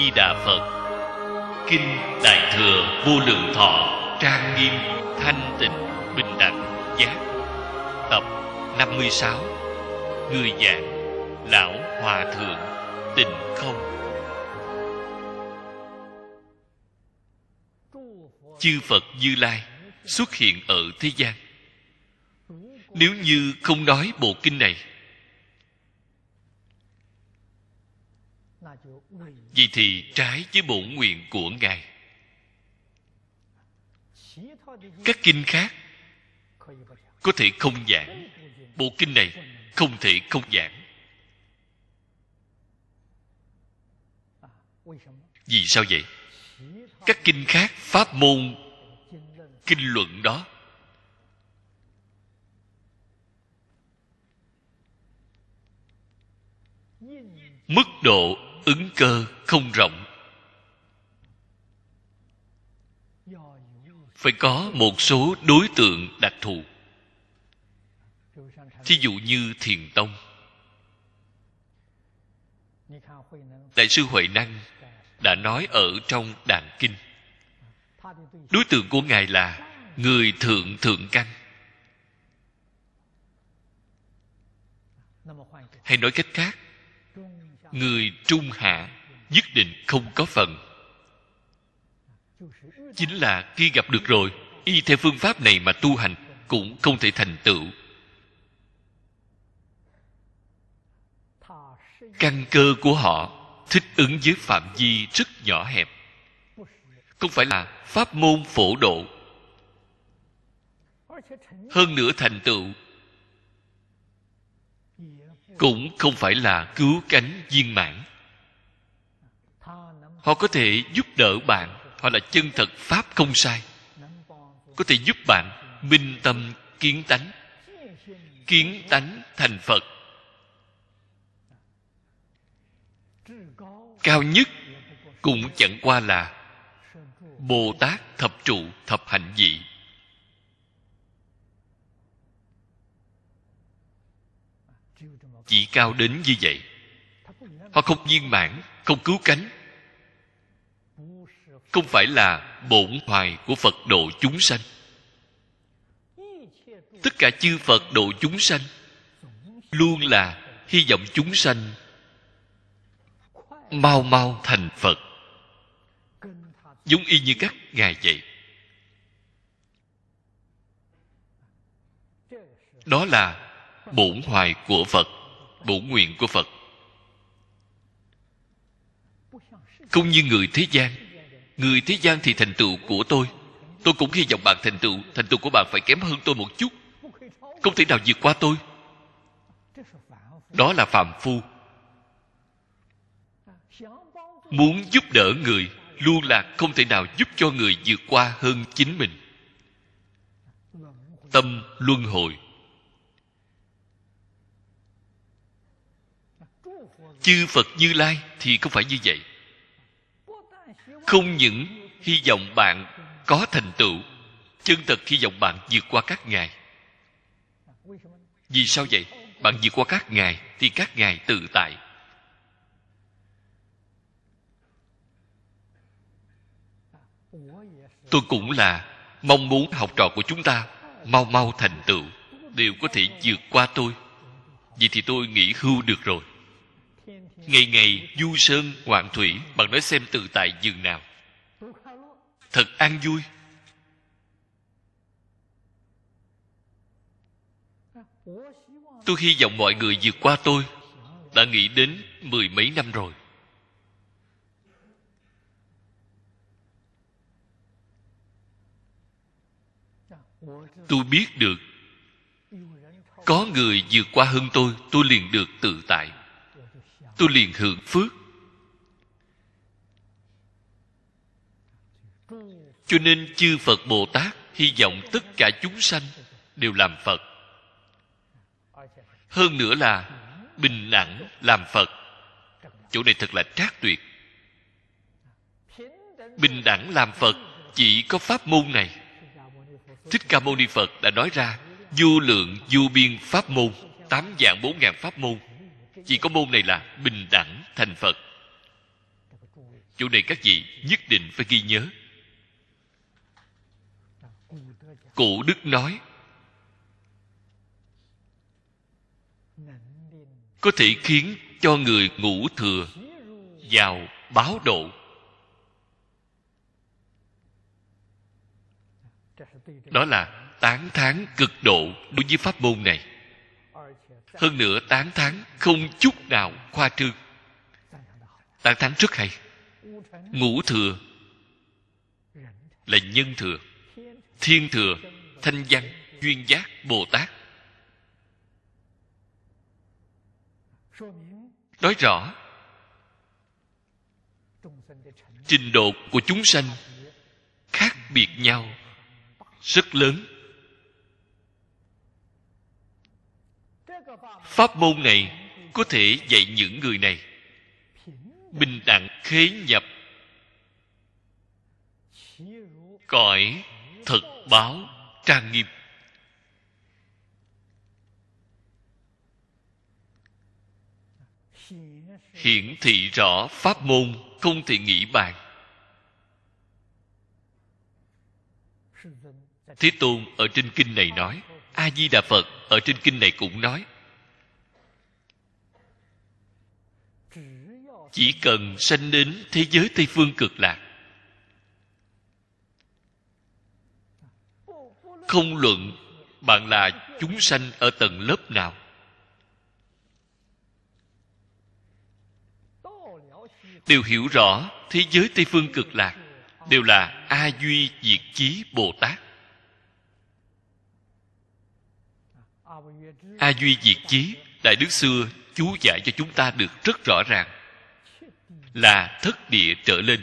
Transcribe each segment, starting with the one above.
di đà phật kinh đại thừa vô lượng thọ trang nghiêm thanh tịnh bình đẳng giác tập 56 người giảng lão hòa thượng tình không chư phật như lai xuất hiện ở thế gian nếu như không nói bộ kinh này vì thì trái với bổn nguyện của ngài các kinh khác có thể không giảng bộ kinh này không thể không giảng vì sao vậy các kinh khác pháp môn kinh luận đó mức độ ứng cơ không rộng phải có một số đối tượng đặc thù thí dụ như thiền tông đại sư huệ năng đã nói ở trong đàn kinh đối tượng của ngài là người thượng thượng căn hay nói cách khác người trung hạ nhất định không có phần chính là khi gặp được rồi y theo phương pháp này mà tu hành cũng không thể thành tựu căn cơ của họ thích ứng với phạm vi rất nhỏ hẹp không phải là pháp môn phổ độ hơn nữa thành tựu cũng không phải là cứu cánh viên mãn họ có thể giúp đỡ bạn họ là chân thật pháp không sai có thể giúp bạn minh tâm kiến tánh kiến tánh thành phật cao nhất cũng chẳng qua là bồ tát thập trụ thập hạnh dị chỉ cao đến như vậy họ không viên mãn không cứu cánh không phải là bổn hoài của phật độ chúng sanh tất cả chư phật độ chúng sanh luôn là hy vọng chúng sanh mau mau thành phật giống y như các ngài vậy đó là bổn hoài của phật bổ nguyện của phật không như người thế gian người thế gian thì thành tựu của tôi tôi cũng hy vọng bạn thành tựu thành tựu của bạn phải kém hơn tôi một chút không thể nào vượt qua tôi đó là phàm phu muốn giúp đỡ người luôn là không thể nào giúp cho người vượt qua hơn chính mình tâm luân hồi chư phật như lai thì không phải như vậy không những hy vọng bạn có thành tựu chân thật hy vọng bạn vượt qua các ngài vì sao vậy bạn vượt qua các ngài thì các ngài tự tại tôi cũng là mong muốn học trò của chúng ta mau mau thành tựu đều có thể vượt qua tôi vậy thì tôi nghỉ hưu được rồi ngày ngày du sơn ngoạn thủy bạn nói xem tự tại dường nào thật an vui tôi hy vọng mọi người vượt qua tôi đã nghĩ đến mười mấy năm rồi tôi biết được có người vượt qua hơn tôi tôi liền được tự tại tôi liền hưởng phước cho nên chư phật bồ tát hy vọng tất cả chúng sanh đều làm phật hơn nữa là bình đẳng làm phật chỗ này thật là trác tuyệt bình đẳng làm phật chỉ có pháp môn này thích ca mâu ni phật đã nói ra vô lượng vô biên pháp môn tám dạng bốn ngàn pháp môn chỉ có môn này là bình đẳng thành phật chỗ này các vị nhất định phải ghi nhớ cụ đức nói có thể khiến cho người ngủ thừa vào báo độ đó là tán thán cực độ đối với pháp môn này hơn nữa tán thán không chút nào khoa trương tán thán rất hay ngũ thừa là nhân thừa thiên thừa thanh văn duyên giác bồ tát nói rõ trình độ của chúng sanh khác biệt nhau rất lớn pháp môn này có thể dạy những người này bình đẳng khế nhập cõi thật báo trang nghiêm hiển thị rõ pháp môn không thể nghĩ bàn thế tôn ở trên kinh này nói a di đà phật ở trên kinh này cũng nói chỉ cần sanh đến thế giới tây phương cực lạc không luận bạn là chúng sanh ở tầng lớp nào đều hiểu rõ thế giới tây phương cực lạc đều là a duy diệt chí bồ tát a duy diệt chí đại đức xưa chú giải cho chúng ta được rất rõ ràng là thất địa trở lên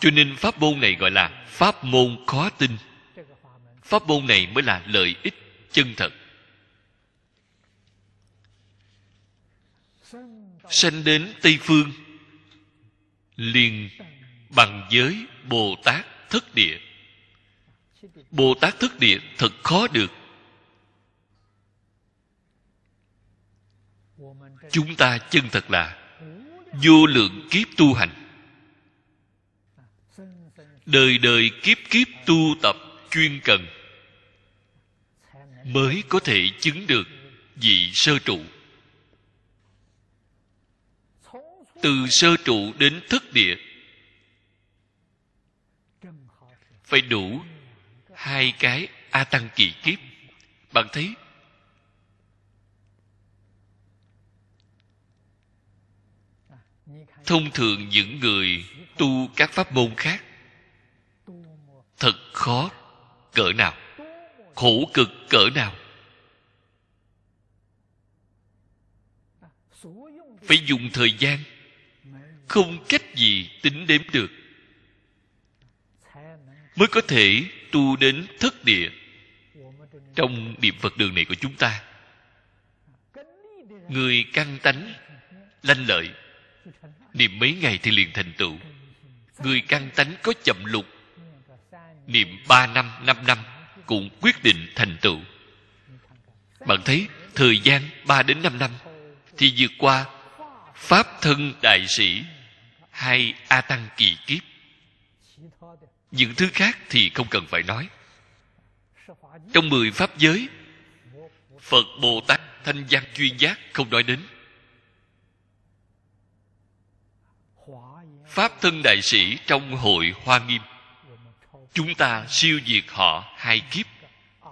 cho nên pháp môn này gọi là pháp môn khó tin pháp môn này mới là lợi ích chân thật sanh đến tây phương liền bằng giới bồ tát thất địa bồ tát thất địa thật khó được chúng ta chân thật là vô lượng kiếp tu hành đời đời kiếp kiếp tu tập chuyên cần mới có thể chứng được vị sơ trụ từ sơ trụ đến thất địa phải đủ hai cái a tăng kỳ kiếp bạn thấy thông thường những người tu các pháp môn khác thật khó cỡ nào khổ cực cỡ nào phải dùng thời gian không cách gì tính đếm được mới có thể tu đến thất địa trong niệm phật đường này của chúng ta người căng tánh lanh lợi niệm mấy ngày thì liền thành tựu người căn tánh có chậm lục niệm ba năm năm năm cũng quyết định thành tựu bạn thấy thời gian 3 đến 5 năm thì vượt qua pháp thân đại sĩ hay a tăng kỳ kiếp những thứ khác thì không cần phải nói trong mười pháp giới phật bồ tát thanh văn chuyên giác không nói đến pháp thân đại sĩ trong hội hoa nghiêm chúng ta siêu diệt họ hai kiếp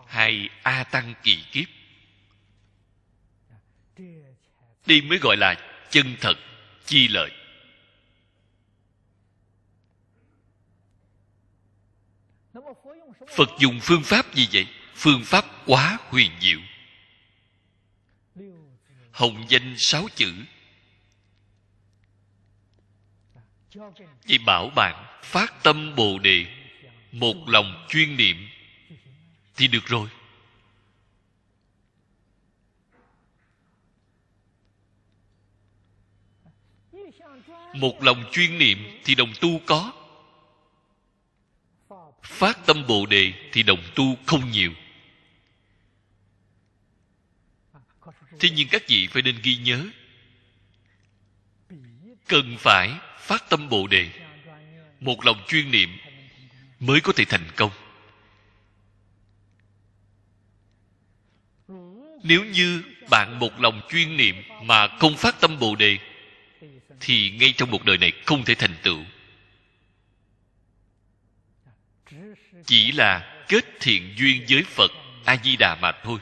hai a tăng kỳ kiếp đây mới gọi là chân thật chi lợi phật dùng phương pháp gì vậy phương pháp quá huyền diệu hồng danh sáu chữ vì bảo bạn phát tâm bồ đề một lòng chuyên niệm thì được rồi một lòng chuyên niệm thì đồng tu có phát tâm bồ đề thì đồng tu không nhiều thế nhưng các vị phải nên ghi nhớ cần phải phát tâm bồ đề một lòng chuyên niệm mới có thể thành công nếu như bạn một lòng chuyên niệm mà không phát tâm bồ đề thì ngay trong một đời này không thể thành tựu chỉ là kết thiện duyên với phật a di đà mà thôi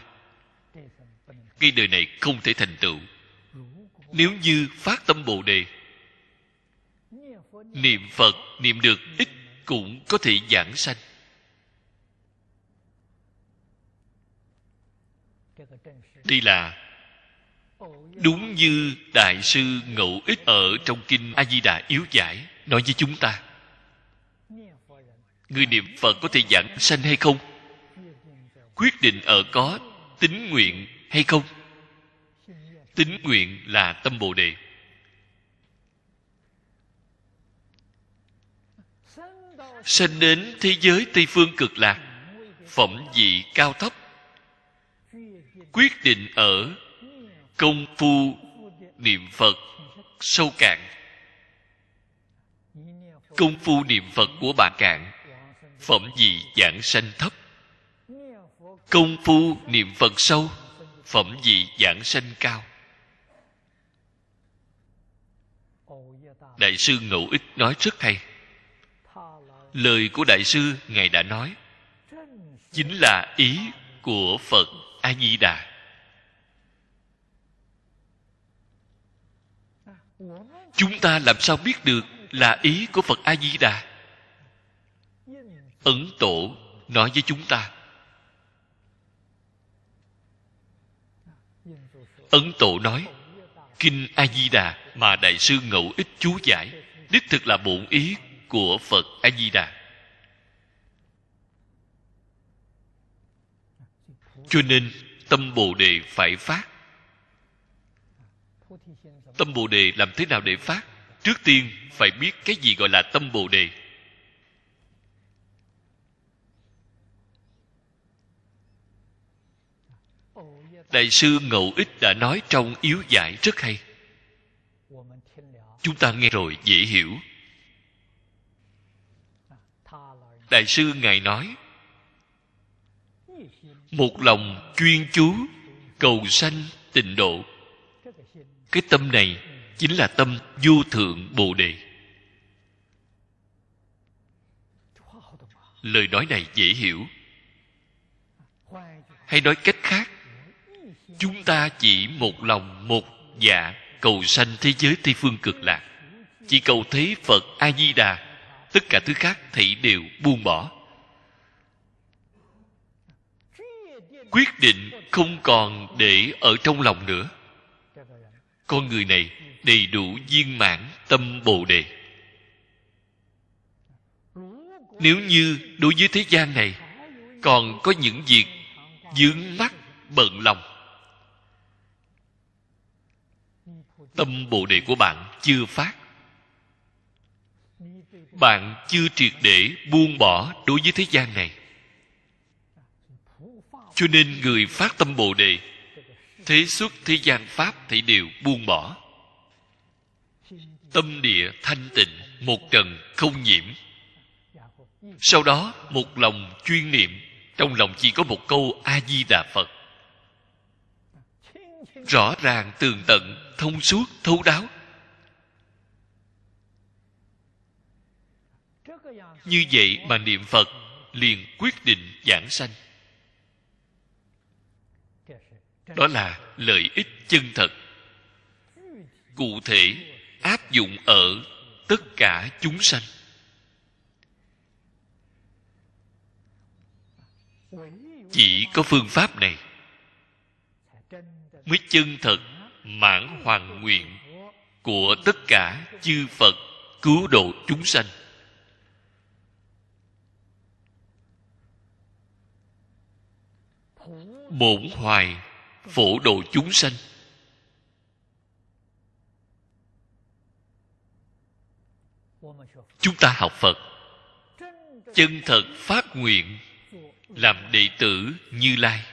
ngay đời này không thể thành tựu nếu như phát tâm bồ đề niệm phật niệm được ít cũng có thể giảng sanh đây là đúng như đại sư ngẫu ích ở trong kinh a di đà yếu giải nói với chúng ta người niệm phật có thể giảng sanh hay không quyết định ở có tính nguyện hay không tính nguyện là tâm bồ đề sanh đến thế giới tây phương cực lạc phẩm vị cao thấp quyết định ở công phu niệm phật sâu cạn công phu niệm phật của bạn cạn phẩm vị giảng sanh thấp công phu niệm phật sâu phẩm vị giảng sanh cao đại sư ngẫu ích nói rất hay lời của đại sư ngài đã nói chính là ý của phật a di đà chúng ta làm sao biết được là ý của phật a di đà ấn tổ nói với chúng ta ấn tổ nói kinh a di đà mà đại sư ngẫu ích chú giải đích thực là bổn ý của phật a di đà cho nên tâm bồ đề phải phát tâm bồ đề làm thế nào để phát trước tiên phải biết cái gì gọi là tâm bồ đề đại sư ngậu ích đã nói trong yếu giải rất hay chúng ta nghe rồi dễ hiểu đại sư ngài nói một lòng chuyên chú cầu sanh tịnh độ cái tâm này chính là tâm vô thượng bồ đề lời nói này dễ hiểu hay nói cách khác chúng ta chỉ một lòng một dạ cầu sanh thế giới tây phương cực lạc chỉ cầu thấy phật a di đà tất cả thứ khác thì đều buông bỏ quyết định không còn để ở trong lòng nữa con người này đầy đủ viên mãn tâm bồ đề nếu như đối với thế gian này còn có những việc dướng mắt bận lòng tâm bồ đề của bạn chưa phát bạn chưa triệt để buông bỏ đối với thế gian này cho nên người phát tâm bồ đề thế xuất thế gian pháp thì đều buông bỏ tâm địa thanh tịnh một trần không nhiễm sau đó một lòng chuyên niệm trong lòng chỉ có một câu a di đà phật rõ ràng tường tận thông suốt thấu đáo như vậy mà niệm phật liền quyết định giảng sanh đó là lợi ích chân thật cụ thể áp dụng ở tất cả chúng sanh chỉ có phương pháp này mới chân thật mãn hoàn nguyện của tất cả chư phật cứu độ chúng sanh bổn hoài phổ độ chúng sanh chúng ta học phật chân thật phát nguyện làm đệ tử như lai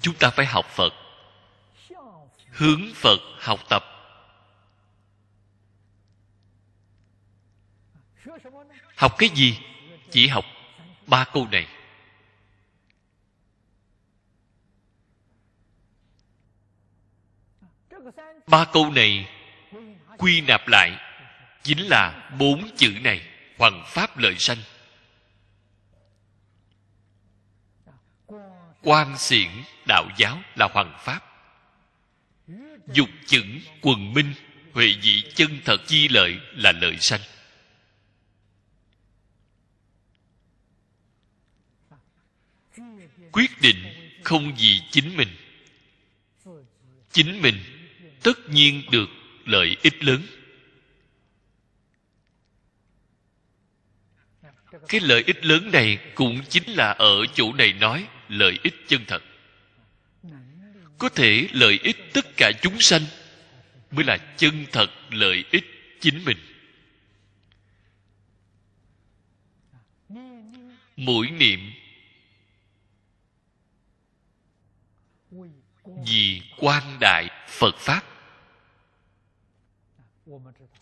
chúng ta phải học phật hướng phật học tập học cái gì chỉ học ba câu này ba câu này quy nạp lại chính là bốn chữ này hoằng pháp lợi sanh quan xiển đạo giáo là hoằng pháp dục chững quần minh huệ dị chân thật chi lợi là lợi sanh quyết định không vì chính mình chính mình tất nhiên được lợi ích lớn cái lợi ích lớn này cũng chính là ở chỗ này nói lợi ích chân thật có thể lợi ích tất cả chúng sanh mới là chân thật lợi ích chính mình mỗi niệm vì quan đại phật pháp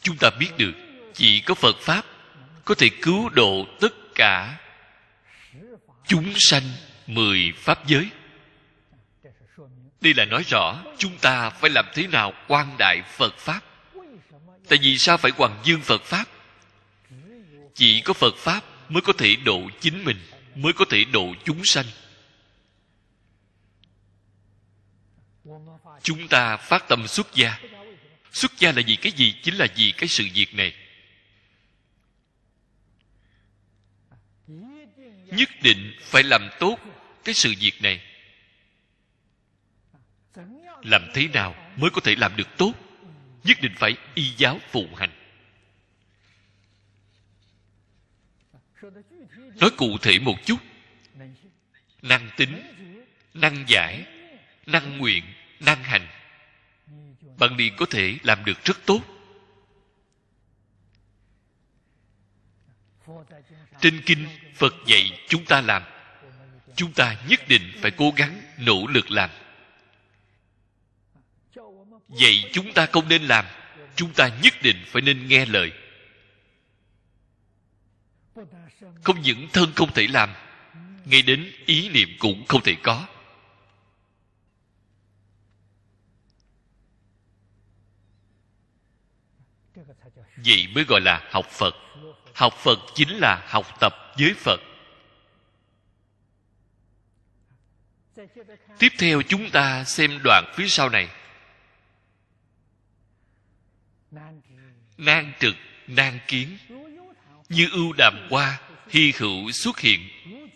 chúng ta biết được chỉ có phật pháp có thể cứu độ tất cả chúng sanh mười pháp giới đây là nói rõ chúng ta phải làm thế nào quan đại phật pháp tại vì sao phải hoàng dương phật pháp chỉ có phật pháp mới có thể độ chính mình mới có thể độ chúng sanh chúng ta phát tâm xuất gia xuất gia là vì cái gì chính là vì cái sự việc này nhất định phải làm tốt cái sự việc này làm thế nào mới có thể làm được tốt nhất định phải y giáo phụ hành nói cụ thể một chút năng tính năng giải năng nguyện năng hành bạn liền có thể làm được rất tốt trên kinh phật dạy chúng ta làm chúng ta nhất định phải cố gắng nỗ lực làm vậy chúng ta không nên làm chúng ta nhất định phải nên nghe lời không những thân không thể làm ngay đến ý niệm cũng không thể có vậy mới gọi là học phật học phật chính là học tập với phật tiếp theo chúng ta xem đoạn phía sau này nan trực nan kiến như ưu đàm qua hy hữu xuất hiện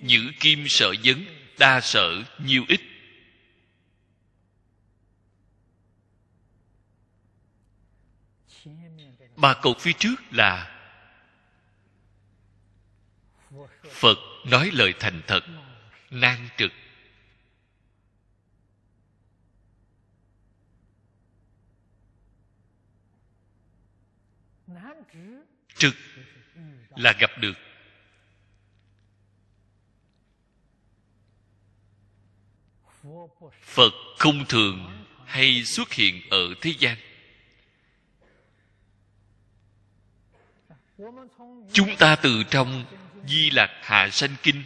giữ kim sợ dấn đa sợ nhiều ít mà cột phía trước là phật nói lời thành thật nan trực trực là gặp được phật không thường hay xuất hiện ở thế gian chúng ta từ trong di lạc hạ sanh kinh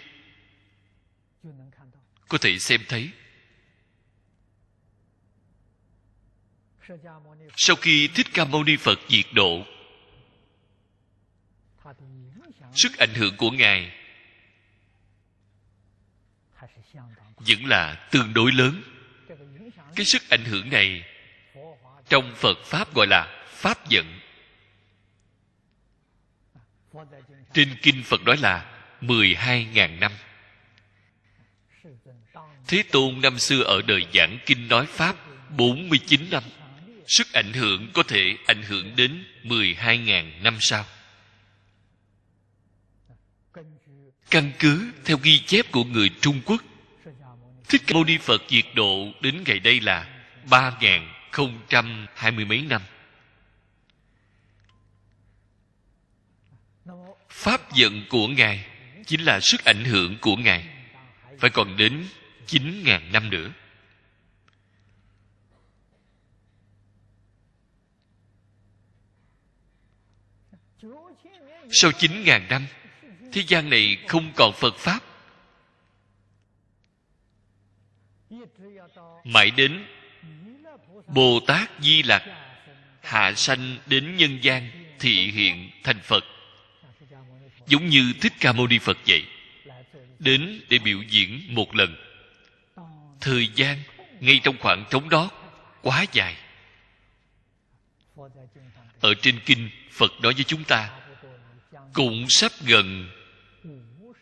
có thể xem thấy sau khi thích ca mâu ni phật diệt độ sức ảnh hưởng của ngài vẫn là tương đối lớn cái sức ảnh hưởng này trong phật pháp gọi là pháp dẫn trên Kinh Phật nói là 12.000 năm. Thế Tôn năm xưa ở đời giảng Kinh nói Pháp 49 năm. Sức ảnh hưởng có thể ảnh hưởng đến 12.000 năm sau. Căn cứ theo ghi chép của người Trung Quốc Thích Ca Mâu Ni Phật diệt độ đến ngày đây là 3.020 mấy năm. pháp giận của ngài chính là sức ảnh hưởng của ngài phải còn đến chín ngàn năm nữa sau chín ngàn năm thế gian này không còn phật pháp mãi đến bồ tát di lặc hạ sanh đến nhân gian thị hiện thành phật giống như thích ca mâu ni phật vậy đến để biểu diễn một lần thời gian ngay trong khoảng trống đó quá dài ở trên kinh phật nói với chúng ta cũng sắp gần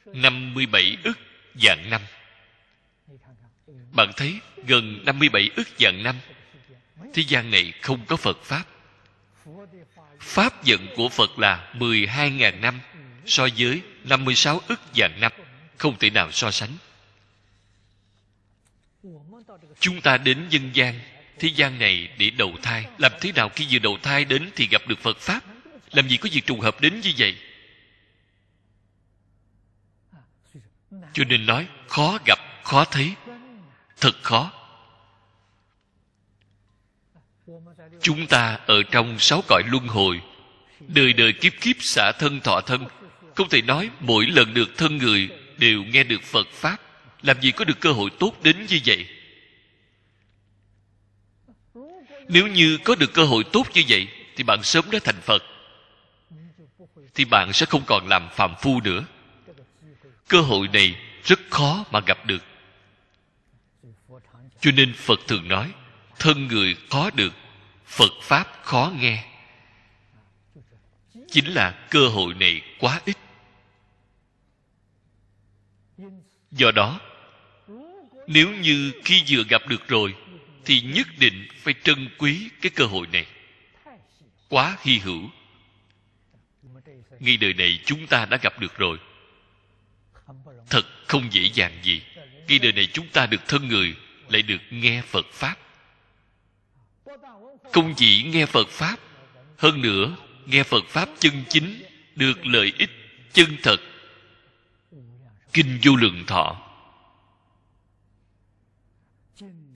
57 ức dạng năm bạn thấy gần 57 ức dạng năm thế gian này không có Phật Pháp Pháp giận của Phật là 12.000 năm so với 56 ức vạn năm không thể nào so sánh chúng ta đến dân gian thế gian này để đầu thai làm thế nào khi vừa đầu thai đến thì gặp được phật pháp làm gì có việc trùng hợp đến như vậy cho nên nói khó gặp khó thấy thật khó chúng ta ở trong sáu cõi luân hồi đời đời kiếp kiếp xả thân thọ thân không thể nói mỗi lần được thân người đều nghe được phật pháp làm gì có được cơ hội tốt đến như vậy nếu như có được cơ hội tốt như vậy thì bạn sớm đã thành phật thì bạn sẽ không còn làm phàm phu nữa cơ hội này rất khó mà gặp được cho nên phật thường nói thân người khó được phật pháp khó nghe chính là cơ hội này quá ít do đó nếu như khi vừa gặp được rồi thì nhất định phải trân quý cái cơ hội này quá hy hữu ngay đời này chúng ta đã gặp được rồi thật không dễ dàng gì ngay đời này chúng ta được thân người lại được nghe phật pháp không chỉ nghe phật pháp hơn nữa nghe phật pháp chân chính được lợi ích chân thật kinh vô lượng thọ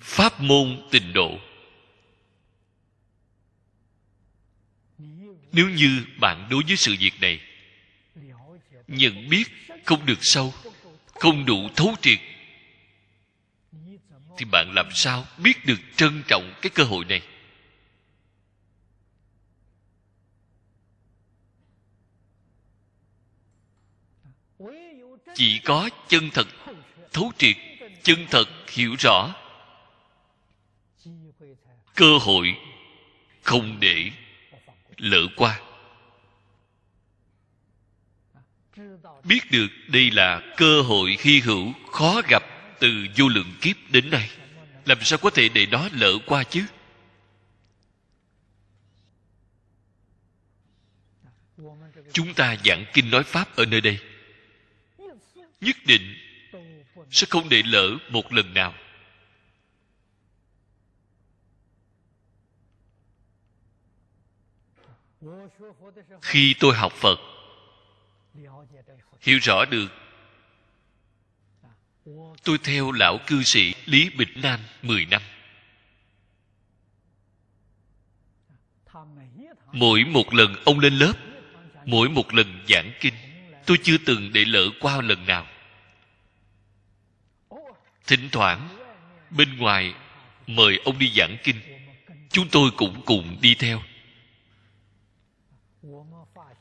pháp môn tịnh độ nếu như bạn đối với sự việc này nhận biết không được sâu không đủ thấu triệt thì bạn làm sao biết được trân trọng cái cơ hội này chỉ có chân thật thấu triệt chân thật hiểu rõ cơ hội không để lỡ qua biết được đây là cơ hội hy hữu khó gặp từ vô lượng kiếp đến nay làm sao có thể để nó lỡ qua chứ chúng ta giảng kinh nói pháp ở nơi đây nhất định sẽ không để lỡ một lần nào khi tôi học phật hiểu rõ được tôi theo lão cư sĩ lý bịch nam mười năm mỗi một lần ông lên lớp mỗi một lần giảng kinh tôi chưa từng để lỡ qua lần nào thỉnh thoảng bên ngoài mời ông đi giảng kinh chúng tôi cũng cùng đi theo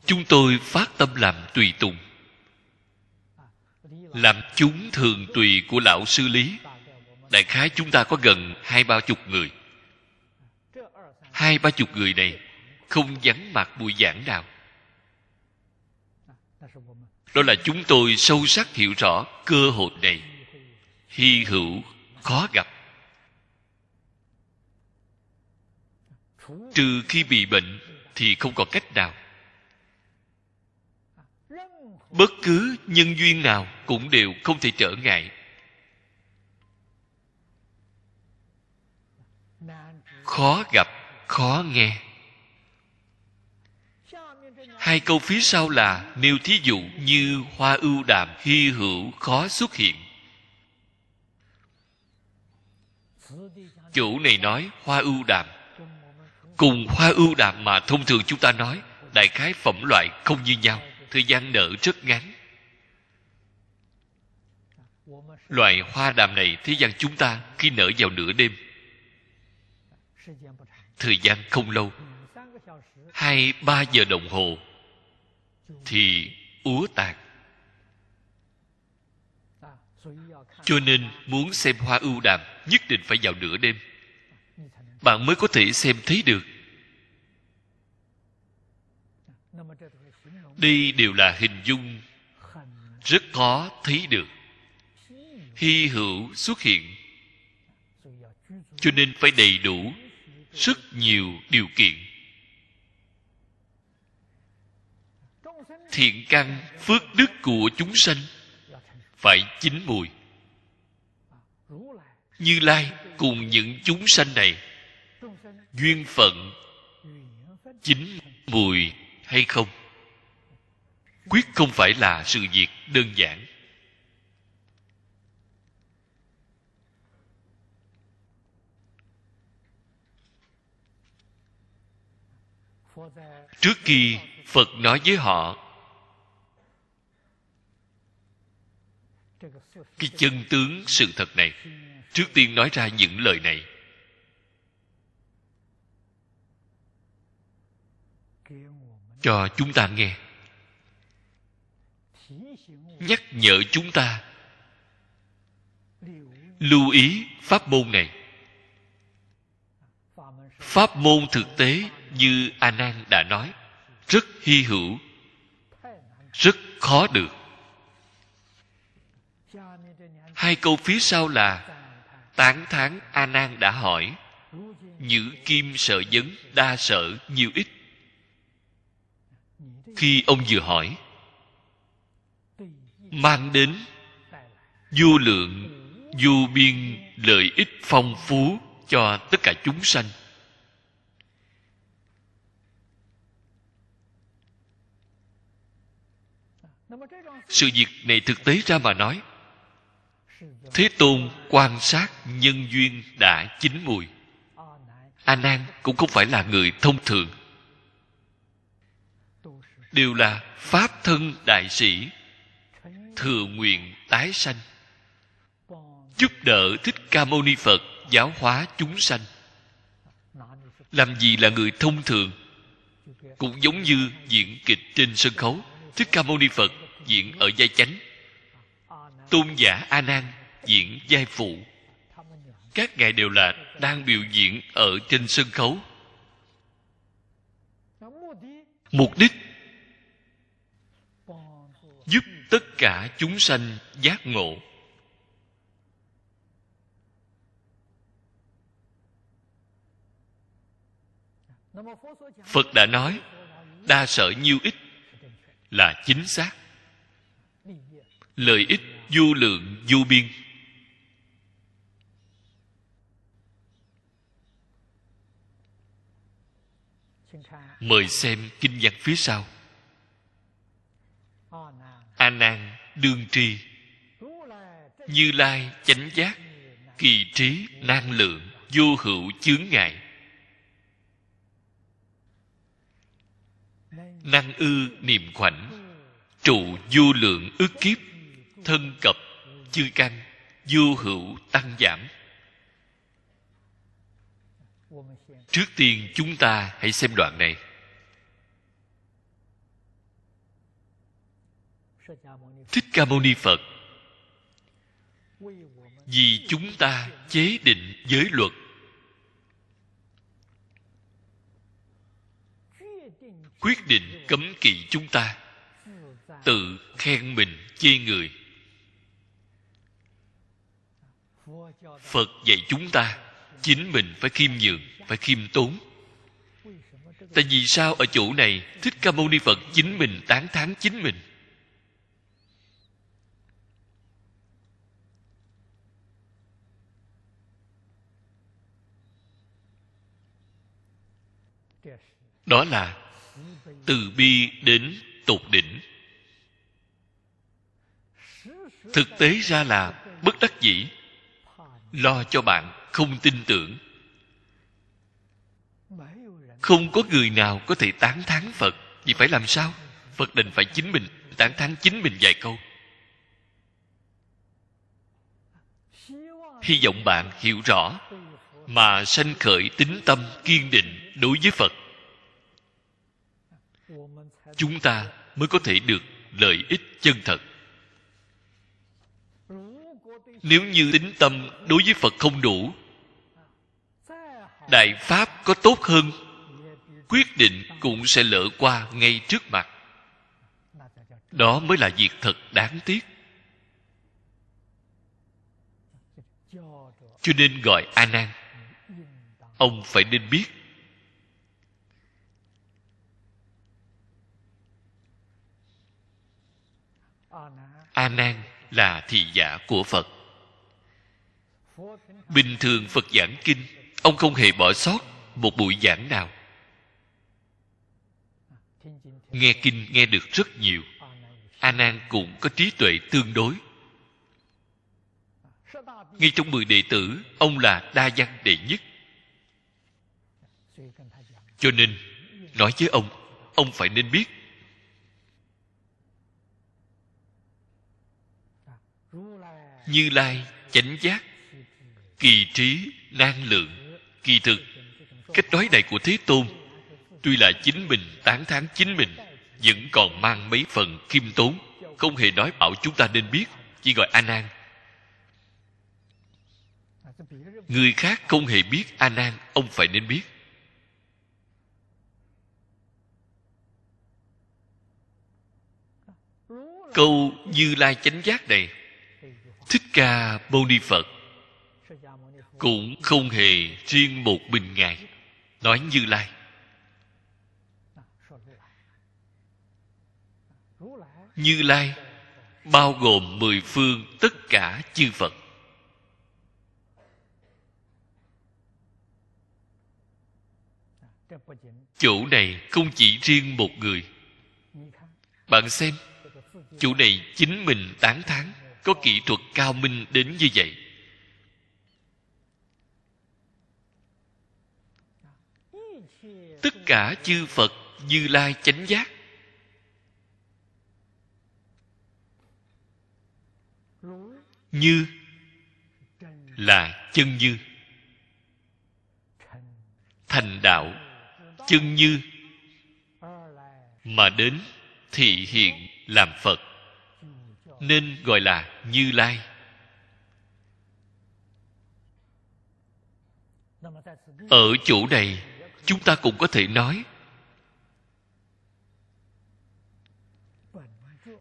chúng tôi phát tâm làm tùy tùng làm chúng thường tùy của lão sư lý đại khái chúng ta có gần hai ba chục người hai ba chục người này không vắng mặt buổi giảng nào đó là chúng tôi sâu sắc hiểu rõ cơ hội này hy hữu khó gặp trừ khi bị bệnh thì không có cách nào bất cứ nhân duyên nào cũng đều không thể trở ngại khó gặp khó nghe hai câu phía sau là nêu thí dụ như hoa ưu đàm hy hữu khó xuất hiện chủ này nói hoa ưu đàm cùng hoa ưu đàm mà thông thường chúng ta nói đại khái phẩm loại không như nhau thời gian nở rất ngắn loại hoa đàm này thế gian chúng ta khi nở vào nửa đêm thời gian không lâu hai ba giờ đồng hồ thì úa tạc cho nên muốn xem hoa ưu đàm nhất định phải vào nửa đêm bạn mới có thể xem thấy được đây đều là hình dung rất khó thấy được hy hữu xuất hiện cho nên phải đầy đủ rất nhiều điều kiện thiện căn phước đức của chúng sanh phải chín mùi như lai cùng những chúng sanh này duyên phận chín mùi hay không quyết không phải là sự việc đơn giản trước khi phật nói với họ cái chân tướng sự thật này trước tiên nói ra những lời này cho chúng ta nghe nhắc nhở chúng ta lưu ý pháp môn này pháp môn thực tế như a nan đã nói rất hy hữu rất khó được hai câu phía sau là tán thán a nan đã hỏi nhữ kim sợ vấn đa sợ nhiều ít khi ông vừa hỏi mang đến vô lượng vô biên lợi ích phong phú cho tất cả chúng sanh sự việc này thực tế ra mà nói thế tôn quan sát nhân duyên đã chín mùi a nan cũng không phải là người thông thường đều là pháp thân đại sĩ thừa nguyện tái sanh giúp đỡ thích ca mâu ni phật giáo hóa chúng sanh làm gì là người thông thường cũng giống như diễn kịch trên sân khấu thích ca mâu ni phật diễn ở vai chánh tôn giả a nan diễn vai phụ các ngài đều là đang biểu diễn ở trên sân khấu mục đích giúp tất cả chúng sanh giác ngộ phật đã nói đa sở nhiêu ích là chính xác lợi ích du lượng du biên mời xem kinh văn phía sau a nan đương tri như lai chánh giác kỳ trí năng lượng vô hữu chướng ngại năng ư niệm khoảnh trụ vô lượng ước kiếp thân cập chư căn vô hữu tăng giảm trước tiên chúng ta hãy xem đoạn này thích ca mâu ni phật vì chúng ta chế định giới luật quyết định cấm kỵ chúng ta tự khen mình chê người phật dạy chúng ta chính mình phải khiêm nhường phải khiêm tốn tại vì sao ở chỗ này thích ca mâu ni phật chính mình tán thán chính mình đó là từ bi đến tột đỉnh thực tế ra là bất đắc dĩ lo cho bạn không tin tưởng không có người nào có thể tán thán phật vì phải làm sao phật định phải chính mình tán thán chính mình vài câu hy vọng bạn hiểu rõ mà sanh khởi tính tâm kiên định đối với phật chúng ta mới có thể được lợi ích chân thật nếu như tính tâm đối với phật không đủ đại pháp có tốt hơn quyết định cũng sẽ lỡ qua ngay trước mặt đó mới là việc thật đáng tiếc cho nên gọi a nan ông phải nên biết a nan là thị giả của phật bình thường phật giảng kinh ông không hề bỏ sót một buổi giảng nào nghe kinh nghe được rất nhiều a nan cũng có trí tuệ tương đối ngay trong mười đệ tử ông là đa văn đệ nhất cho nên nói với ông ông phải nên biết như lai chánh giác kỳ trí năng lượng kỳ thực cách nói này của thế tôn tuy là chính mình tán thán chính mình vẫn còn mang mấy phần khiêm tốn không hề nói bảo chúng ta nên biết chỉ gọi a nan người khác không hề biết a nan ông phải nên biết câu như lai chánh giác này thích ca mâu ni phật cũng không hề riêng một mình ngài nói như lai như lai bao gồm mười phương tất cả chư phật chỗ này không chỉ riêng một người bạn xem chỗ này chính mình tán thán có kỹ thuật cao minh đến như vậy tất cả chư phật như lai chánh giác như là chân như thành đạo chân như mà đến thị hiện làm phật nên gọi là như lai ở chỗ này chúng ta cũng có thể nói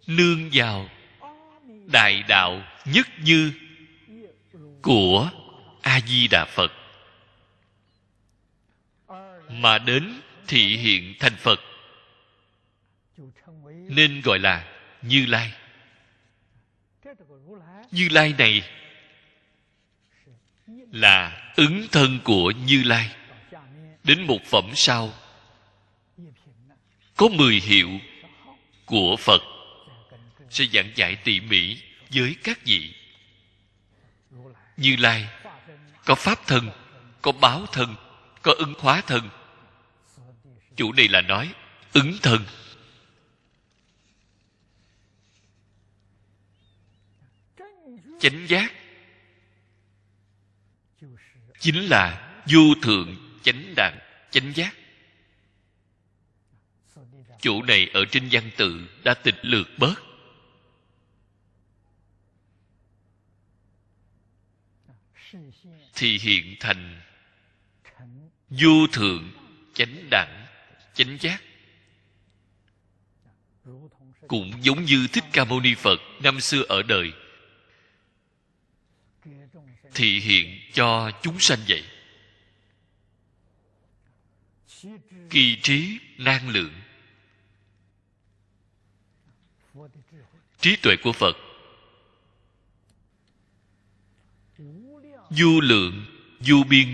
nương vào đại đạo nhất như của a di đà phật mà đến thị hiện thành phật nên gọi là như lai như lai này là ứng thân của như lai đến một phẩm sau có mười hiệu của phật sẽ giảng giải tỉ mỉ với các vị như lai có pháp thân có báo thân có ứng hóa thân chủ đề là nói ứng thân chánh giác chính là vô thượng chánh đạn chánh giác chủ này ở trên văn tự đã tịch lược bớt thì hiện thành vô thượng chánh đẳng chánh giác cũng giống như thích ca mâu ni phật năm xưa ở đời thì hiện cho chúng sanh vậy kỳ trí năng lượng trí tuệ của phật du lượng du biên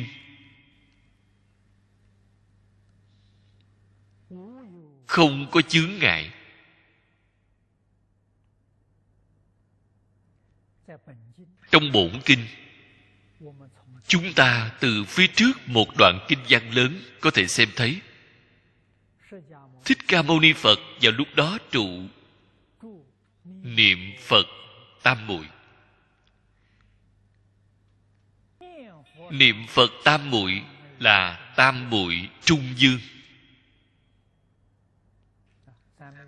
không có chướng ngại trong bổn kinh chúng ta từ phía trước một đoạn kinh văn lớn có thể xem thấy thích ca mâu ni phật vào lúc đó trụ niệm phật tam muội niệm phật tam muội là tam muội trung dương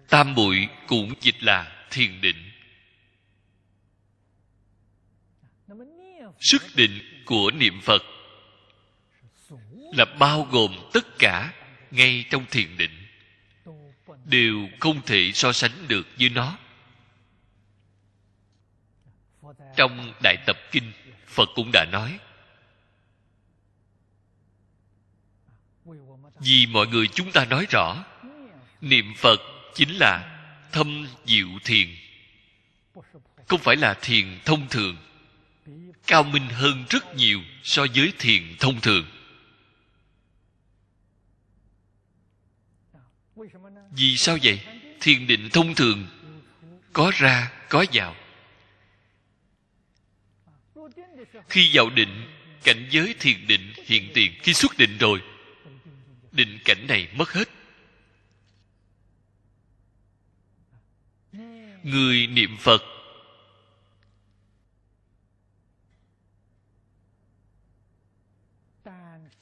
tam muội cũng dịch là thiền định sức định của niệm phật là bao gồm tất cả ngay trong thiền định đều không thể so sánh được với nó trong đại tập kinh phật cũng đã nói vì mọi người chúng ta nói rõ niệm phật chính là thâm diệu thiền không phải là thiền thông thường cao minh hơn rất nhiều so với thiền thông thường vì sao vậy thiền định thông thường có ra có vào khi vào định cảnh giới thiền định hiện tiền khi xuất định rồi định cảnh này mất hết người niệm phật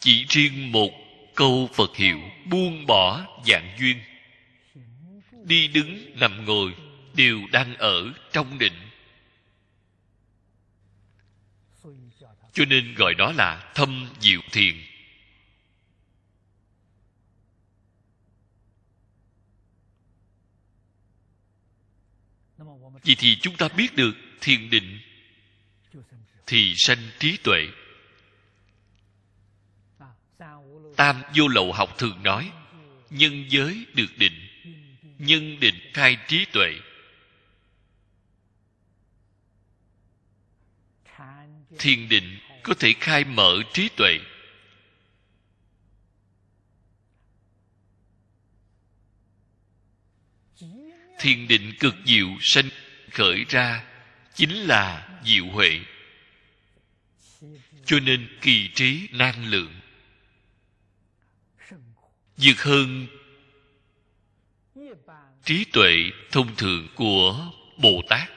chỉ riêng một câu phật hiệu buông bỏ dạng duyên đi đứng nằm ngồi đều đang ở trong định cho nên gọi đó là thâm diệu thiền vì thì chúng ta biết được thiền định thì sanh trí tuệ tam vô lậu học thường nói nhân giới được định nhân định khai trí tuệ thiền định có thể khai mở trí tuệ thiền định cực diệu sanh khởi ra chính là diệu huệ cho nên kỳ trí năng lượng vượt hơn trí tuệ thông thường của bồ tát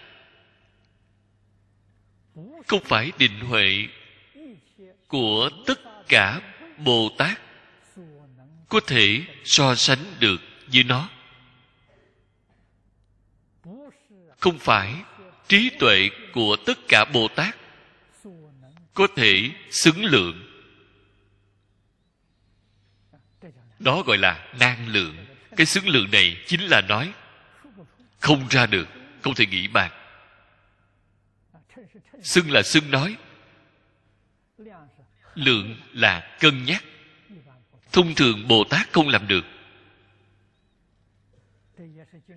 không phải định huệ của tất cả bồ tát có thể so sánh được với nó không phải trí tuệ của tất cả bồ tát có thể xứng lượng đó gọi là năng lượng cái xứng lượng này chính là nói không ra được không thể nghĩ bàn. xưng là xưng nói lượng là cân nhắc thông thường bồ tát không làm được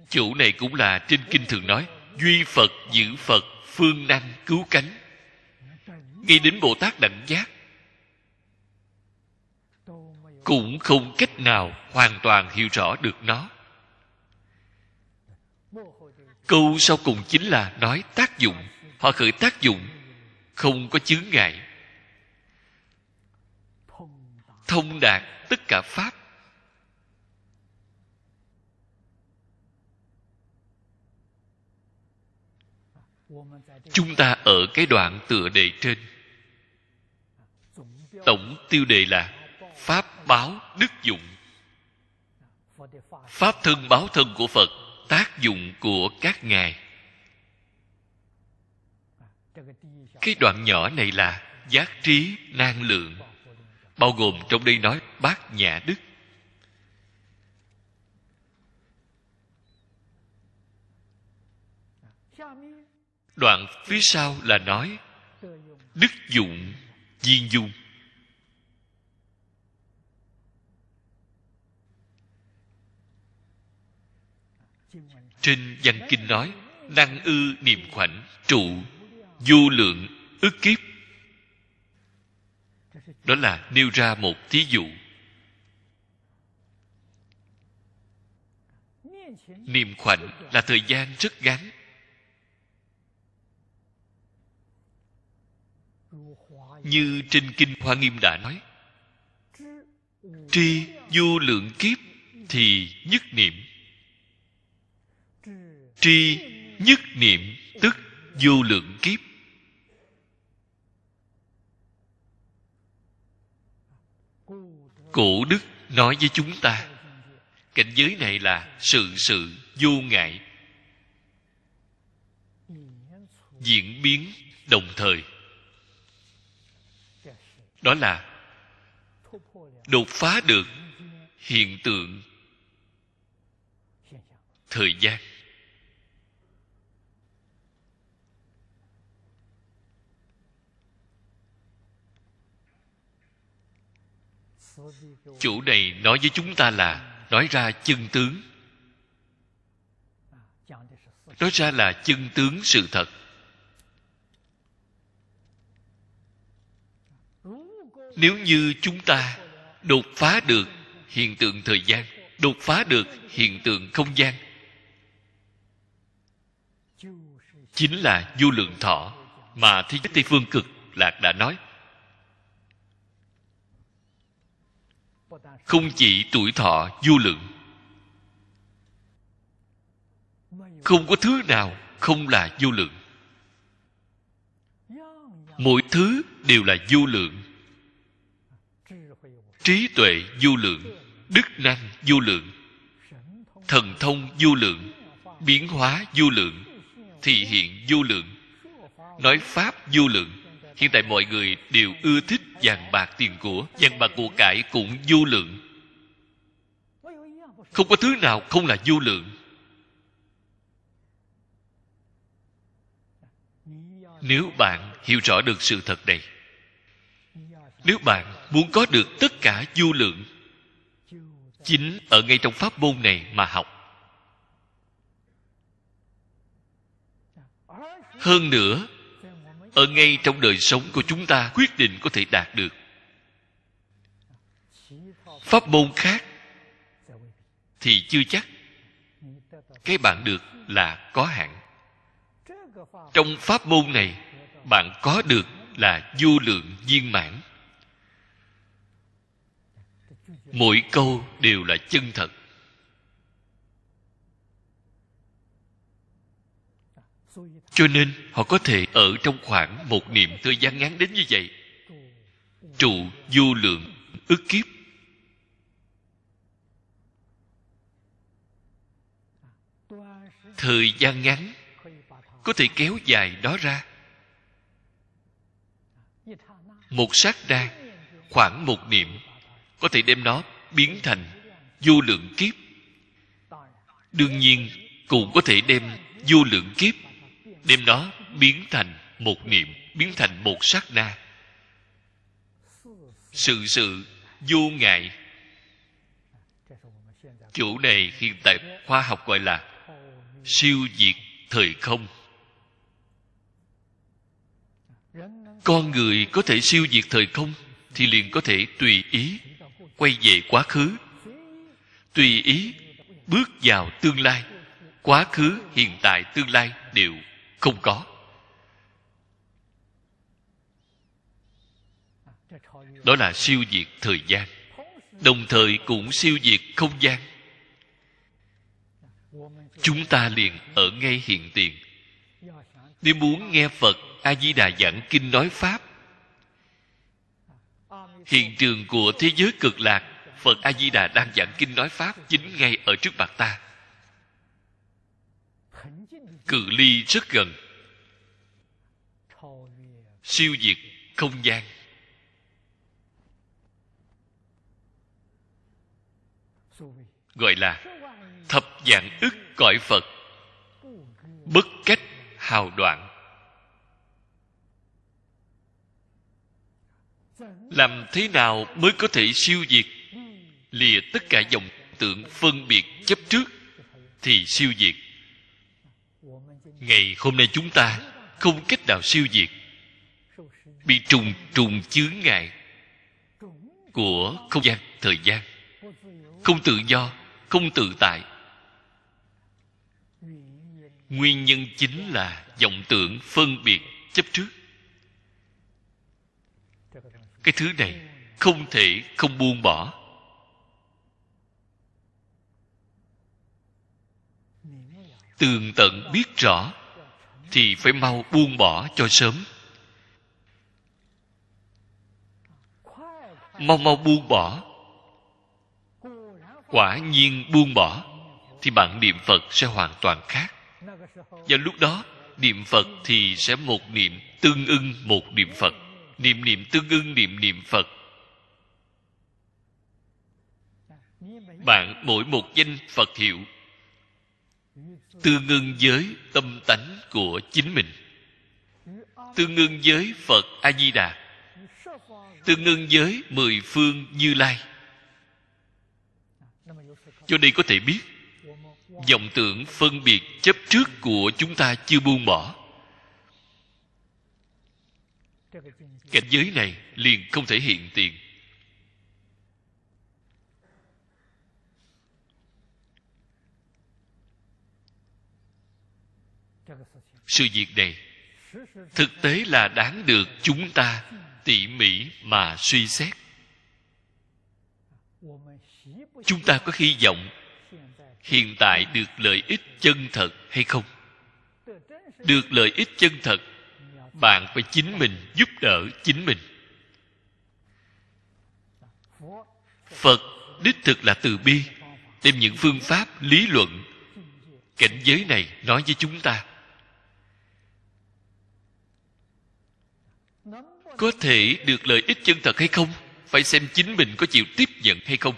chủ này cũng là trên kinh thường nói duy phật giữ phật phương năng cứu cánh nghĩ đến bồ tát đẳng giác cũng không cách nào hoàn toàn hiểu rõ được nó câu sau cùng chính là nói tác dụng họ khởi tác dụng không có chướng ngại thông đạt tất cả pháp chúng ta ở cái đoạn tựa đề trên tổng tiêu đề là pháp báo đức dụng pháp thân báo thân của phật tác dụng của các ngài cái đoạn nhỏ này là giác trí năng lượng bao gồm trong đây nói bát nhã đức đoạn phía sau là nói đức dụng viên dung Trên văn kinh nói Năng ư niệm khoảnh trụ Du lượng ức kiếp Đó là nêu ra một thí dụ Niệm khoảnh là thời gian rất ngắn Như trên Kinh Hoa Nghiêm đã nói Tri du lượng kiếp thì nhất niệm tri nhất niệm tức vô lượng kiếp cổ đức nói với chúng ta cảnh giới này là sự sự vô ngại diễn biến đồng thời đó là đột phá được hiện tượng thời gian chủ này nói với chúng ta là nói ra chân tướng nói ra là chân tướng sự thật nếu như chúng ta đột phá được hiện tượng thời gian đột phá được hiện tượng không gian chính là vô lượng thọ mà thế giới tây phương cực lạc đã nói không chỉ tuổi thọ vô lượng không có thứ nào không là vô lượng mỗi thứ đều là vô lượng trí tuệ vô lượng đức năng vô lượng thần thông vô lượng biến hóa vô lượng thị hiện vô lượng nói pháp vô lượng hiện tại mọi người đều ưa thích vàng bạc tiền của vàng bạc của cải cũng vô lượng không có thứ nào không là vô lượng nếu bạn hiểu rõ được sự thật này nếu bạn muốn có được tất cả vô lượng chính ở ngay trong pháp môn này mà học hơn nữa ở ngay trong đời sống của chúng ta quyết định có thể đạt được pháp môn khác thì chưa chắc cái bạn được là có hạn trong pháp môn này bạn có được là vô lượng viên mãn mỗi câu đều là chân thật cho nên họ có thể ở trong khoảng một niệm thời gian ngắn đến như vậy trụ vô lượng ức kiếp thời gian ngắn có thể kéo dài đó ra một sát đa khoảng một niệm có thể đem nó biến thành vô lượng kiếp đương nhiên cũng có thể đem vô lượng kiếp đem nó biến thành một niệm biến thành một sát na sự sự vô ngại Chủ này hiện tại khoa học gọi là siêu diệt thời không con người có thể siêu diệt thời không thì liền có thể tùy ý quay về quá khứ tùy ý bước vào tương lai quá khứ hiện tại tương lai đều không có đó là siêu diệt thời gian đồng thời cũng siêu diệt không gian chúng ta liền ở ngay hiện tiền nếu muốn nghe phật a di đà giảng kinh nói pháp hiện trường của thế giới cực lạc phật a di đà đang giảng kinh nói pháp chính ngay ở trước mặt ta cự ly rất gần siêu diệt không gian gọi là thập dạng ức cõi phật bất cách hào đoạn làm thế nào mới có thể siêu diệt lìa tất cả dòng tượng phân biệt chấp trước thì siêu diệt ngày hôm nay chúng ta không cách nào siêu diệt bị trùng trùng chướng ngại của không gian thời gian không tự do không tự tại nguyên nhân chính là vọng tưởng phân biệt chấp trước cái thứ này không thể không buông bỏ tường tận biết rõ thì phải mau buông bỏ cho sớm mau mau buông bỏ quả nhiên buông bỏ thì bạn niệm phật sẽ hoàn toàn khác và lúc đó niệm phật thì sẽ một niệm tương ưng một niệm phật niệm niệm tương ưng niệm niệm phật bạn mỗi một danh phật hiệu tương ưng với tâm tánh của chính mình tương ưng với phật a di đà tương ưng với mười phương như lai cho đây có thể biết vọng tưởng phân biệt chấp trước của chúng ta chưa buông bỏ cảnh giới này liền không thể hiện tiền sự việc này thực tế là đáng được chúng ta tỉ mỉ mà suy xét chúng ta có hy vọng hiện tại được lợi ích chân thật hay không được lợi ích chân thật bạn phải chính mình giúp đỡ chính mình phật đích thực là từ bi tìm những phương pháp lý luận cảnh giới này nói với chúng ta có thể được lợi ích chân thật hay không phải xem chính mình có chịu tiếp nhận hay không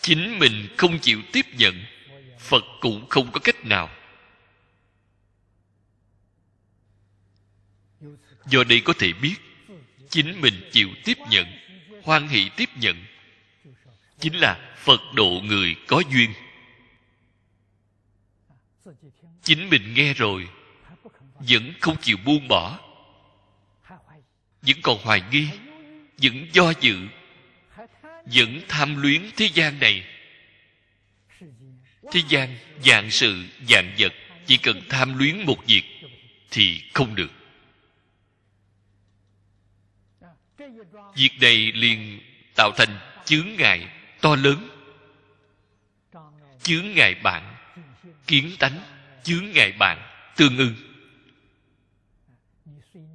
chính mình không chịu tiếp nhận phật cũng không có cách nào do đây có thể biết chính mình chịu tiếp nhận hoan hỷ tiếp nhận chính là phật độ người có duyên chính mình nghe rồi vẫn không chịu buông bỏ vẫn còn hoài nghi vẫn do dự vẫn tham luyến thế gian này thế gian dạng sự dạng vật chỉ cần tham luyến một việc thì không được việc này liền tạo thành chướng ngại to lớn chướng ngại bạn kiến tánh chướng ngại bạn tương ưng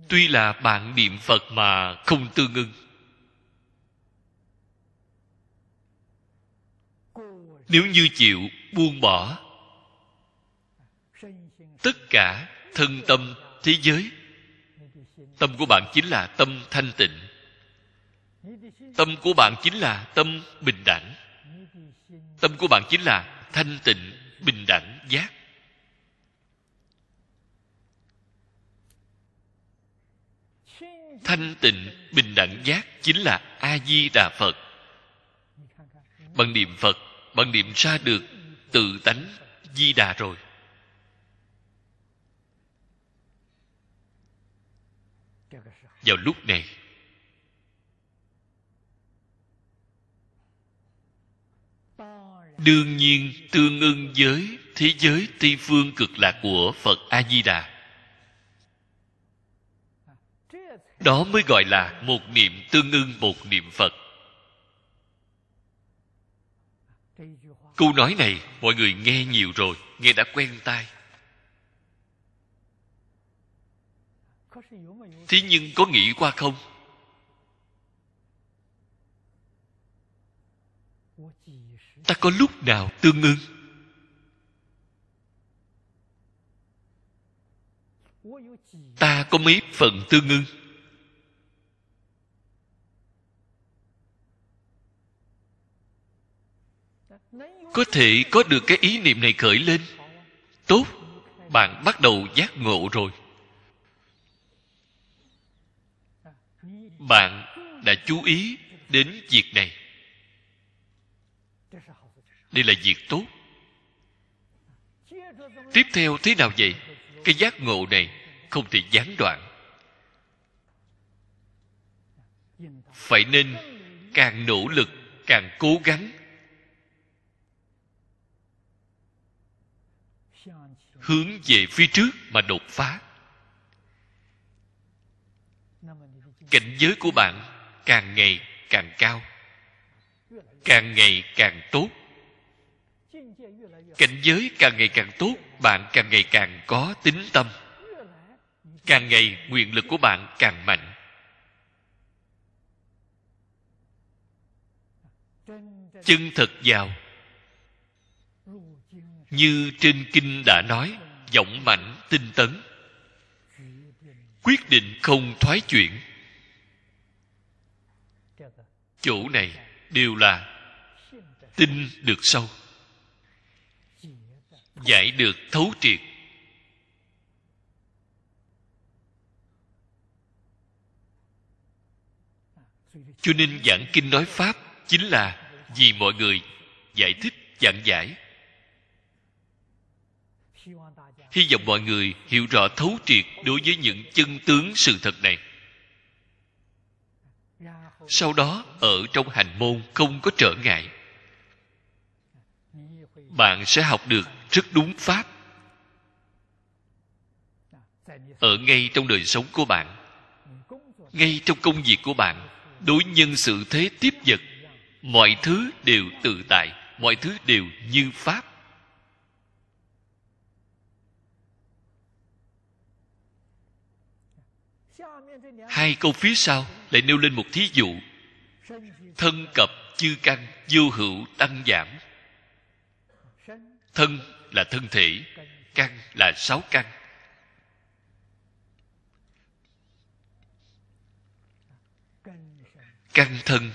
tuy là bạn niệm phật mà không tương ưng nếu như chịu buông bỏ tất cả thân tâm thế giới tâm của bạn chính là tâm thanh tịnh tâm của bạn chính là tâm bình đẳng tâm của bạn chính là thanh tịnh bình đẳng giác thanh tịnh bình đẳng giác chính là a di đà phật bằng niệm phật bằng niệm ra được tự tánh di đà rồi vào lúc này đương nhiên tương ưng với thế giới tây phương cực lạc của phật a di đà đó mới gọi là một niệm tương ưng một niệm phật câu nói này mọi người nghe nhiều rồi nghe đã quen tai thế nhưng có nghĩ qua không ta có lúc nào tương ưng ta có mấy phần tương ưng có thể có được cái ý niệm này khởi lên tốt bạn bắt đầu giác ngộ rồi bạn đã chú ý đến việc này đây là việc tốt tiếp theo thế nào vậy cái giác ngộ này không thể gián đoạn phải nên càng nỗ lực càng cố gắng hướng về phía trước mà đột phá cảnh giới của bạn càng ngày càng cao càng ngày càng tốt cảnh giới càng ngày càng tốt bạn càng ngày càng có tính tâm càng ngày nguyện lực của bạn càng mạnh chân thật vào như trên kinh đã nói vọng mạnh tinh tấn quyết định không thoái chuyển chỗ này đều là tin được sâu giải được thấu triệt cho nên giảng kinh nói pháp chính là vì mọi người giải thích giảng giải hy vọng mọi người hiểu rõ thấu triệt đối với những chân tướng sự thật này sau đó ở trong hành môn không có trở ngại bạn sẽ học được rất đúng pháp ở ngay trong đời sống của bạn ngay trong công việc của bạn đối nhân sự thế tiếp vật mọi thứ đều tự tại mọi thứ đều như pháp hai câu phía sau lại nêu lên một thí dụ thân cập chư căn vô hữu tăng giảm thân là thân thể căn là sáu căn căn thân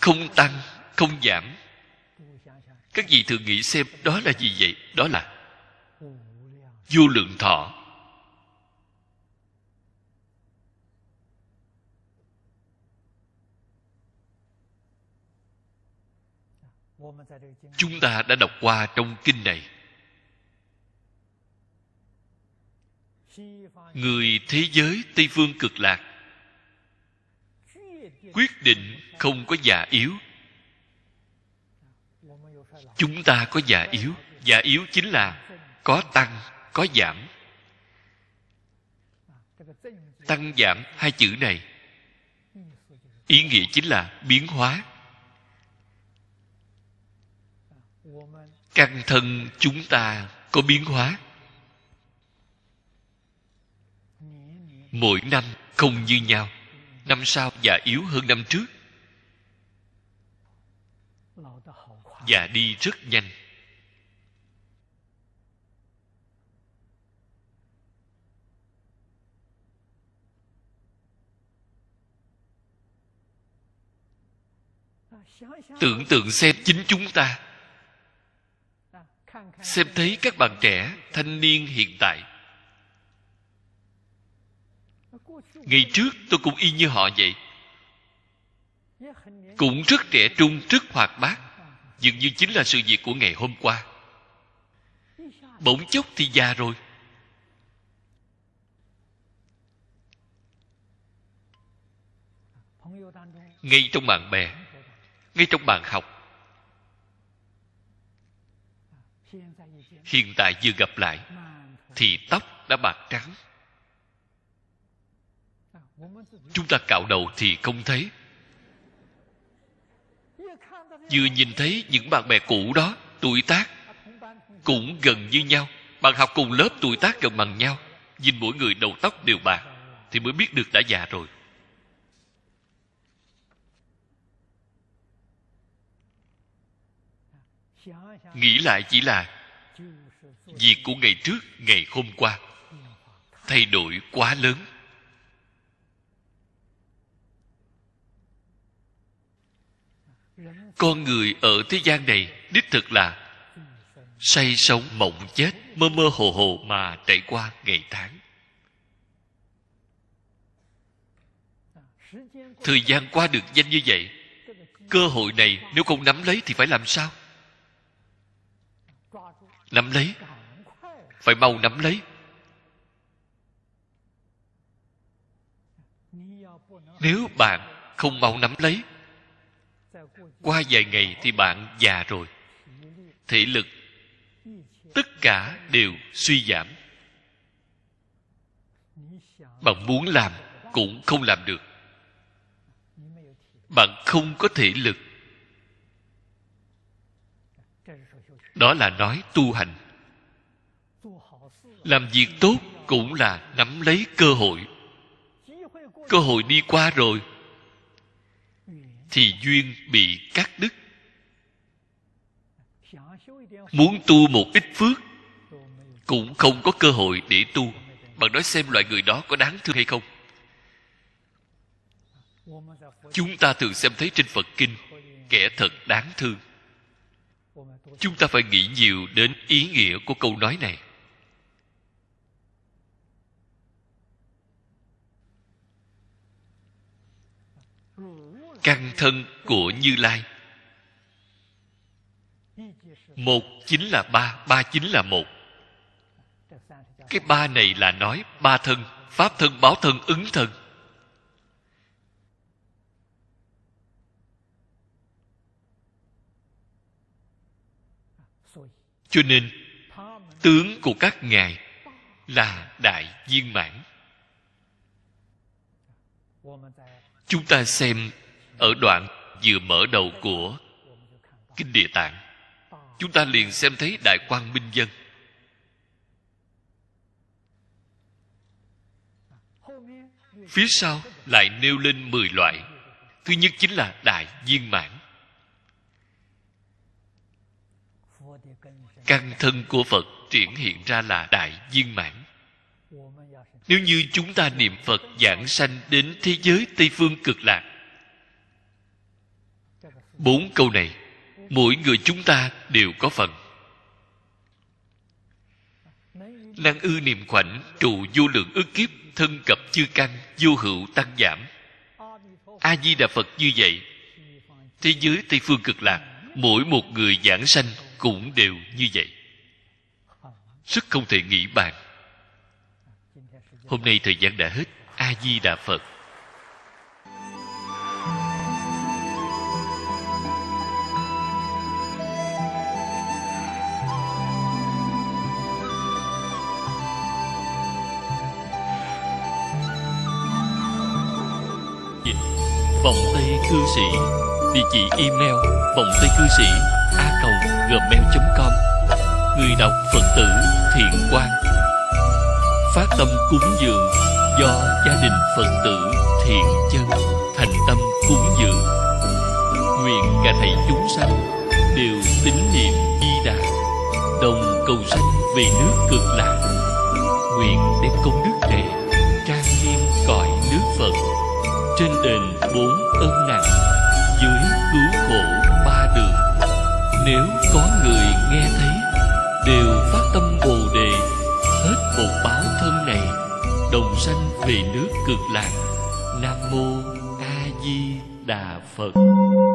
không tăng không giảm các vị thường nghĩ xem đó là gì vậy đó là vô lượng thọ chúng ta đã đọc qua trong kinh này người thế giới tây phương cực lạc quyết định không có già yếu chúng ta có già yếu già yếu chính là có tăng có giảm tăng giảm hai chữ này ý nghĩa chính là biến hóa căn thân chúng ta có biến hóa mỗi năm không như nhau năm sau già yếu hơn năm trước già đi rất nhanh tưởng tượng xem chính chúng ta xem thấy các bạn trẻ thanh niên hiện tại ngày trước tôi cũng y như họ vậy cũng rất trẻ trung rất hoạt bát dường như chính là sự việc của ngày hôm qua bỗng chốc thì già rồi ngay trong bạn bè ngay trong bạn học hiện tại vừa gặp lại thì tóc đã bạc trắng chúng ta cạo đầu thì không thấy vừa nhìn thấy những bạn bè cũ đó tuổi tác cũng gần như nhau bạn học cùng lớp tuổi tác gần bằng nhau nhìn mỗi người đầu tóc đều bạc thì mới biết được đã già rồi nghĩ lại chỉ là việc của ngày trước ngày hôm qua thay đổi quá lớn con người ở thế gian này đích thực là say sống mộng chết mơ mơ hồ hồ mà trải qua ngày tháng thời gian qua được nhanh như vậy cơ hội này nếu không nắm lấy thì phải làm sao nắm lấy phải mau nắm lấy nếu bạn không mau nắm lấy qua vài ngày thì bạn già rồi thể lực tất cả đều suy giảm bạn muốn làm cũng không làm được bạn không có thể lực đó là nói tu hành làm việc tốt cũng là nắm lấy cơ hội cơ hội đi qua rồi thì duyên bị cắt đứt muốn tu một ít phước cũng không có cơ hội để tu bạn nói xem loại người đó có đáng thương hay không chúng ta thường xem thấy trên phật kinh kẻ thật đáng thương chúng ta phải nghĩ nhiều đến ý nghĩa của câu nói này căn thân của như lai một chính là ba ba chính là một cái ba này là nói ba thân pháp thân báo thân ứng thân cho nên tướng của các ngài là đại viên mãn chúng ta xem ở đoạn vừa mở đầu của kinh địa tạng chúng ta liền xem thấy đại quang minh dân phía sau lại nêu lên 10 loại thứ nhất chính là đại viên mãn căn thân của phật triển hiện ra là đại viên mãn nếu như chúng ta niệm phật giảng sanh đến thế giới tây phương cực lạc bốn câu này mỗi người chúng ta đều có phần năng ư niệm khoảnh trụ vô lượng ức kiếp thân cập chư căn vô hữu tăng giảm a di đà phật như vậy thế giới tây phương cực lạc mỗi một người giảng sanh cũng đều như vậy rất không thể nghĩ bàn hôm nay thời gian đã hết a di đà phật vòng tây cư sĩ địa chỉ email vòng tây cư sĩ a cầu gmail.com người đọc phật tử thiện quan phát tâm cúng dường do gia đình phật tử thiện chân thành tâm cúng dường nguyện cả thầy chúng sanh đều tín niệm di đà đồng cầu sanh về nước cực lạc nguyện đem công đức này trang nghiêm cõi nước phật trên đền bốn ơn nặng dưới cứu khổ ba đường nếu có người nghe thấy đều phát tâm bồ đề hết một báo thân này đồng sanh về nước cực lạc nam mô a di đà phật